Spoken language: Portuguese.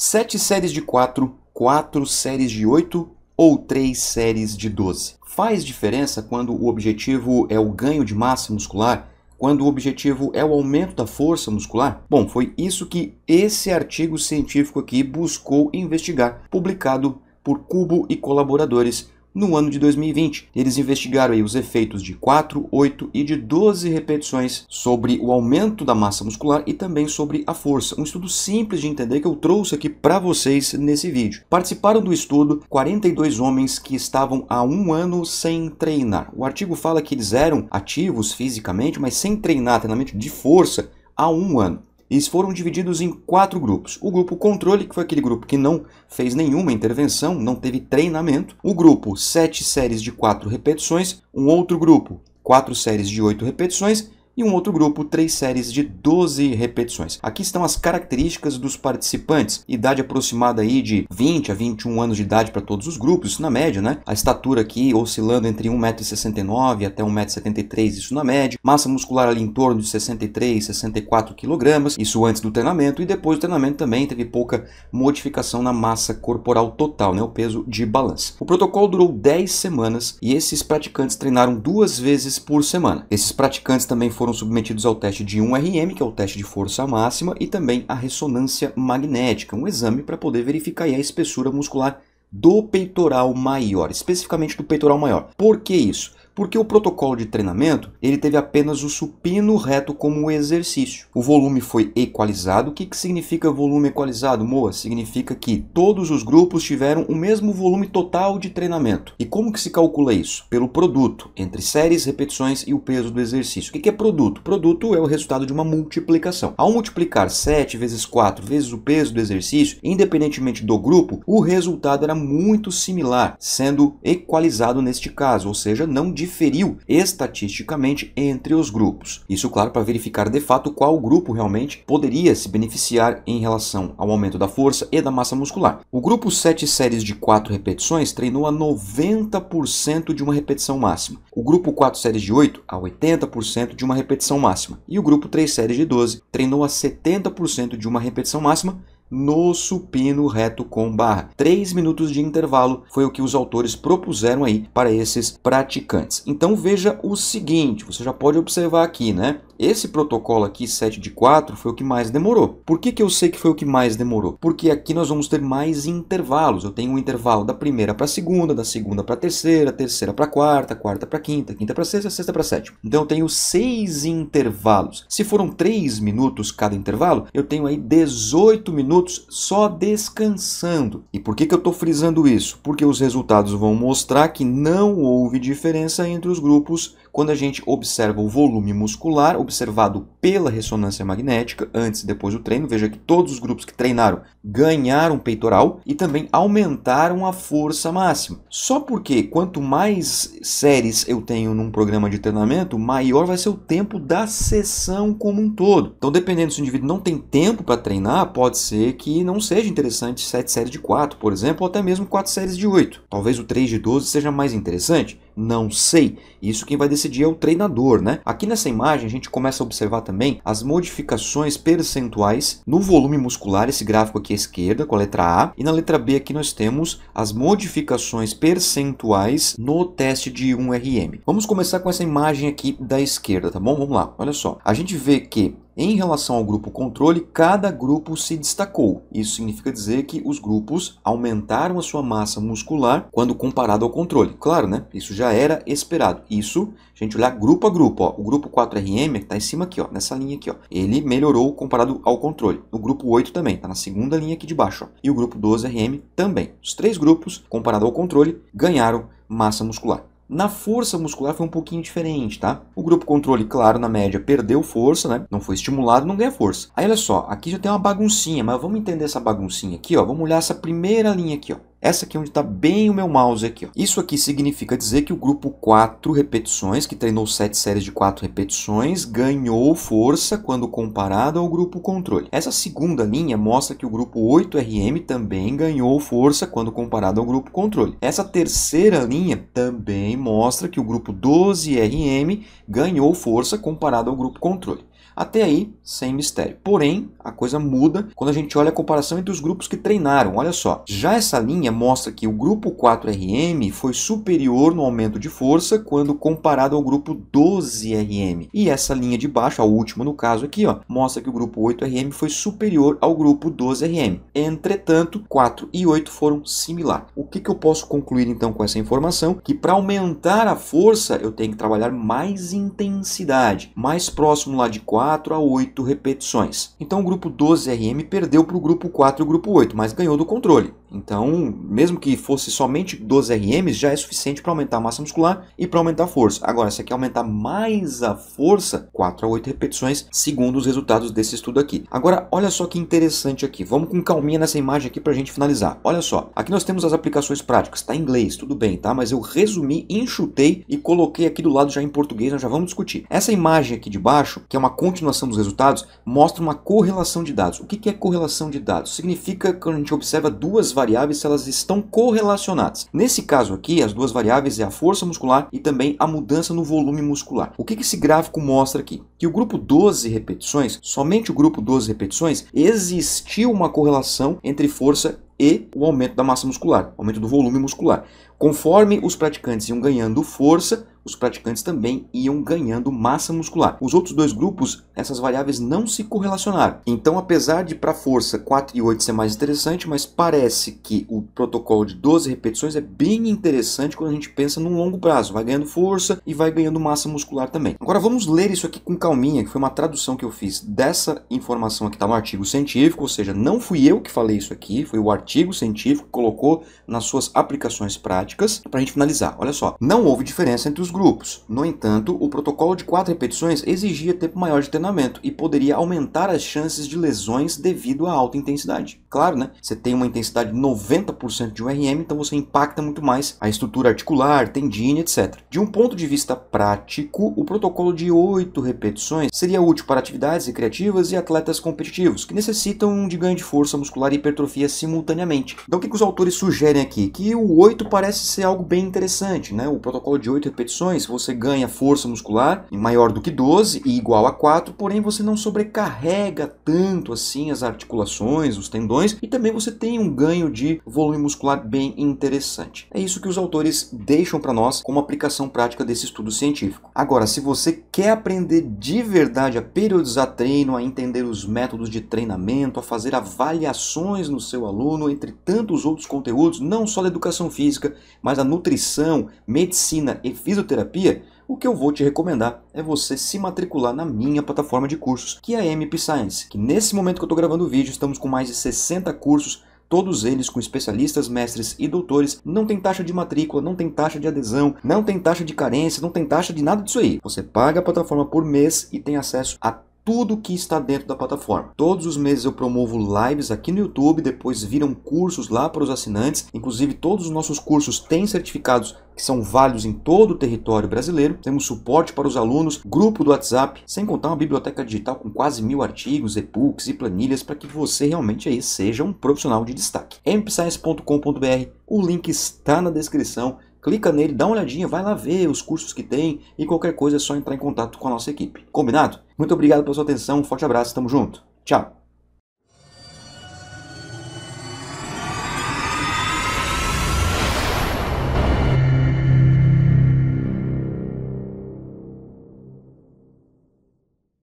7 séries de 4, 4 séries de 8 ou 3 séries de 12. Faz diferença quando o objetivo é o ganho de massa muscular? Quando o objetivo é o aumento da força muscular? Bom, foi isso que esse artigo científico aqui buscou investigar, publicado por Cubo e colaboradores no ano de 2020. Eles investigaram aí os efeitos de 4, 8 e de 12 repetições sobre o aumento da massa muscular e também sobre a força. Um estudo simples de entender que eu trouxe aqui para vocês nesse vídeo. Participaram do estudo 42 homens que estavam há um ano sem treinar. O artigo fala que eles eram ativos fisicamente, mas sem treinar treinamento de força há um ano. Eles foram divididos em quatro grupos. O grupo controle, que foi aquele grupo que não fez nenhuma intervenção, não teve treinamento. O grupo, sete séries de quatro repetições. Um outro grupo, quatro séries de oito repetições e um outro grupo, três séries de 12 repetições. Aqui estão as características dos participantes, idade aproximada aí de 20 a 21 anos de idade para todos os grupos, isso na média, né? A estatura aqui oscilando entre 1,69m até 1,73m, isso na média. Massa muscular ali em torno de 63, 64 kg, isso antes do treinamento e depois do treinamento também teve pouca modificação na massa corporal total, né? O peso de balança. O protocolo durou 10 semanas e esses praticantes treinaram duas vezes por semana. Esses praticantes também foram foram submetidos ao teste de 1RM, que é o teste de força máxima, e também à ressonância magnética, um exame para poder verificar a espessura muscular do peitoral maior, especificamente do peitoral maior. Por que isso? porque o protocolo de treinamento ele teve apenas o supino reto como exercício. O volume foi equalizado. O que, que significa volume equalizado, Moa? Significa que todos os grupos tiveram o mesmo volume total de treinamento. E como que se calcula isso? Pelo produto, entre séries, repetições e o peso do exercício. O que, que é produto? Produto é o resultado de uma multiplicação. Ao multiplicar 7 vezes 4 vezes o peso do exercício, independentemente do grupo, o resultado era muito similar, sendo equalizado neste caso, ou seja, não diferente diferiu estatisticamente entre os grupos. Isso, claro, para verificar de fato qual grupo realmente poderia se beneficiar em relação ao aumento da força e da massa muscular. O grupo 7 séries de 4 repetições treinou a 90% de uma repetição máxima. O grupo 4 séries de 8 a 80% de uma repetição máxima. E o grupo 3 séries de 12 treinou a 70% de uma repetição máxima no supino reto com barra. Três minutos de intervalo foi o que os autores propuseram aí para esses praticantes. Então veja o seguinte, você já pode observar aqui, né? Esse protocolo aqui, 7 de 4, foi o que mais demorou. Por que, que eu sei que foi o que mais demorou? Porque aqui nós vamos ter mais intervalos. Eu tenho um intervalo da primeira para a segunda, da segunda para a terceira, terceira para a quarta, quarta para a quinta, quinta para a sexta, sexta para a sétima. Então eu tenho seis intervalos. Se foram 3 minutos cada intervalo, eu tenho aí 18 minutos só descansando. E por que, que eu estou frisando isso? Porque os resultados vão mostrar que não houve diferença entre os grupos quando a gente observa o volume muscular observado pela ressonância magnética, antes e depois do treino, veja que todos os grupos que treinaram ganharam peitoral e também aumentaram a força máxima. Só porque quanto mais séries eu tenho num programa de treinamento, maior vai ser o tempo da sessão como um todo. Então, dependendo se o indivíduo não tem tempo para treinar, pode ser que não seja interessante 7 séries de 4, por exemplo, ou até mesmo 4 séries de 8. Talvez o 3 de 12 seja mais interessante não sei. Isso quem vai decidir é o treinador, né? Aqui nessa imagem a gente começa a observar também as modificações percentuais no volume muscular, esse gráfico aqui à esquerda com a letra A, e na letra B aqui nós temos as modificações percentuais no teste de 1RM. Vamos começar com essa imagem aqui da esquerda, tá bom? Vamos lá, olha só. A gente vê que em relação ao grupo controle, cada grupo se destacou. Isso significa dizer que os grupos aumentaram a sua massa muscular quando comparado ao controle. Claro, né? Isso já era esperado. Isso, a gente olhar grupo a grupo, ó. O grupo 4RM é que está em cima aqui, ó, nessa linha aqui, ó. Ele melhorou comparado ao controle. O grupo 8 também, está na segunda linha aqui de baixo, ó. E o grupo 12RM também. Os três grupos, comparado ao controle, ganharam massa muscular. Na força muscular foi um pouquinho diferente, tá? O grupo controle, claro, na média perdeu força, né? Não foi estimulado, não ganha força. Aí olha só, aqui já tem uma baguncinha, mas vamos entender essa baguncinha aqui, ó. Vamos olhar essa primeira linha aqui, ó. Essa aqui é onde está bem o meu mouse aqui. Ó. Isso aqui significa dizer que o grupo 4 repetições, que treinou 7 séries de 4 repetições, ganhou força quando comparado ao grupo controle. Essa segunda linha mostra que o grupo 8RM também ganhou força quando comparado ao grupo controle. Essa terceira linha também mostra que o grupo 12RM ganhou força comparado ao grupo controle. Até aí, sem mistério. Porém, a coisa muda quando a gente olha a comparação entre os grupos que treinaram. Olha só, já essa linha mostra que o grupo 4RM foi superior no aumento de força quando comparado ao grupo 12RM. E essa linha de baixo, a última no caso aqui, ó, mostra que o grupo 8RM foi superior ao grupo 12RM. Entretanto, 4 e 8 foram similares. O que, que eu posso concluir então com essa informação? Que para aumentar a força, eu tenho que trabalhar mais intensidade, mais próximo lá de 4 4 a 8 repetições. Então o grupo 12RM perdeu para o grupo 4 e o grupo 8, mas ganhou do controle. Então, mesmo que fosse somente 12 RM já é suficiente para aumentar a massa muscular e para aumentar a força. Agora, se quer aumentar mais a força, 4 a 8 repetições, segundo os resultados desse estudo aqui. Agora, olha só que interessante aqui. Vamos com calminha nessa imagem aqui para a gente finalizar. Olha só, aqui nós temos as aplicações práticas. Está em inglês, tudo bem, tá? Mas eu resumi, enxutei e coloquei aqui do lado já em português, nós já vamos discutir. Essa imagem aqui de baixo, que é uma continuação continuação dos resultados mostra uma correlação de dados. O que é correlação de dados? Significa que a gente observa duas variáveis se elas estão correlacionadas. Nesse caso aqui, as duas variáveis é a força muscular e também a mudança no volume muscular. O que esse gráfico mostra aqui? Que o grupo 12 repetições, somente o grupo 12 repetições, existiu uma correlação entre força e o aumento da massa muscular, aumento do volume muscular. Conforme os praticantes iam ganhando força, os praticantes também iam ganhando massa muscular. Os outros dois grupos, essas variáveis não se correlacionaram. Então, apesar de para força 4 e 8 ser mais interessante, mas parece que o protocolo de 12 repetições é bem interessante quando a gente pensa num longo prazo. Vai ganhando força e vai ganhando massa muscular também. Agora vamos ler isso aqui com calminha, que foi uma tradução que eu fiz dessa informação aqui, está no artigo científico, ou seja, não fui eu que falei isso aqui, foi o artigo científico que colocou nas suas aplicações práticas. Para a gente finalizar, olha só, não houve diferença entre os grupos. No entanto, o protocolo de quatro repetições exigia tempo maior de treinamento e poderia aumentar as chances de lesões devido à alta intensidade. Claro, né? Você tem uma intensidade de 90% de RM, então você impacta muito mais a estrutura articular, tendine, etc. De um ponto de vista prático, o protocolo de oito repetições seria útil para atividades recreativas e atletas competitivos, que necessitam de ganho de força muscular e hipertrofia simultaneamente. Então, o que, os autores sugerem aqui? Que o 8 parece ser algo bem interessante, né? O protocolo de oito repetições repetições você ganha força muscular maior do que 12 e igual a 4, porém você não sobrecarrega tanto assim as articulações, os tendões e também você tem um ganho de volume muscular bem interessante. É isso que os autores deixam para nós como aplicação prática desse estudo científico. Agora, se você quer aprender de verdade a periodizar treino, a entender os métodos de treinamento, a fazer avaliações no seu aluno, entre tantos outros conteúdos, não só da educação física, mas da nutrição, medicina e fisioterapia, Fitoterapia, o que eu vou te recomendar é você se matricular na minha plataforma de cursos, que é a MP Science, que nesse momento que eu estou gravando o vídeo, estamos com mais de 60 cursos todos eles com especialistas, mestres e doutores. Não tem taxa de matrícula, não tem taxa de adesão, não tem taxa de carência, não tem taxa de nada disso aí. Você paga a plataforma por mês e tem acesso a tudo que está dentro da plataforma. Todos os meses eu promovo lives aqui no YouTube, depois viram cursos lá para os assinantes. Inclusive, todos os nossos cursos têm certificados que são válidos em todo o território brasileiro. Temos suporte para os alunos, grupo do WhatsApp, sem contar uma biblioteca digital com quase mil artigos, e-books e planilhas para que você realmente aí seja um profissional de destaque. mpscience.com.br, o link está na descrição clica nele, dá uma olhadinha, vai lá ver os cursos que tem e qualquer coisa é só entrar em contato com a nossa equipe. Combinado? Muito obrigado pela sua atenção, um forte abraço, tamo junto. Tchau!